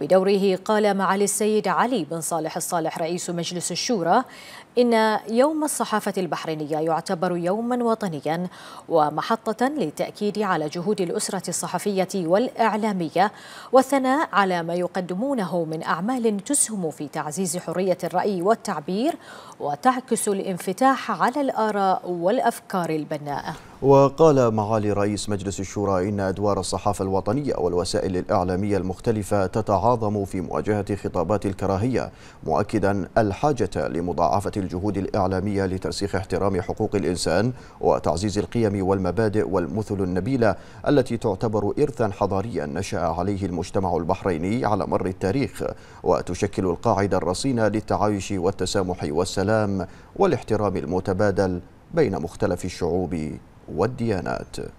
بدوره قال معالي السيد علي بن صالح الصالح رئيس مجلس الشورى إن يوم الصحافة البحرينية يعتبر يوما وطنيا ومحطة للتأكيد على جهود الأسرة الصحفية والإعلامية والثناء على ما يقدمونه من أعمال تسهم في تعزيز حرية الرأي والتعبير وتعكس الانفتاح على الآراء والأفكار البناءة وقال معالي رئيس مجلس الشورى إن أدوار الصحافة الوطنية والوسائل الإعلامية المختلفة تتعاظم في مواجهة خطابات الكراهية مؤكدا الحاجة لمضاعفة الجهود الإعلامية لترسيخ احترام حقوق الإنسان وتعزيز القيم والمبادئ والمثل النبيلة التي تعتبر إرثا حضاريا نشأ عليه المجتمع البحريني على مر التاريخ وتشكل القاعدة الرصينة للتعايش والتسامح والسلام والاحترام المتبادل بين مختلف الشعوب والديانات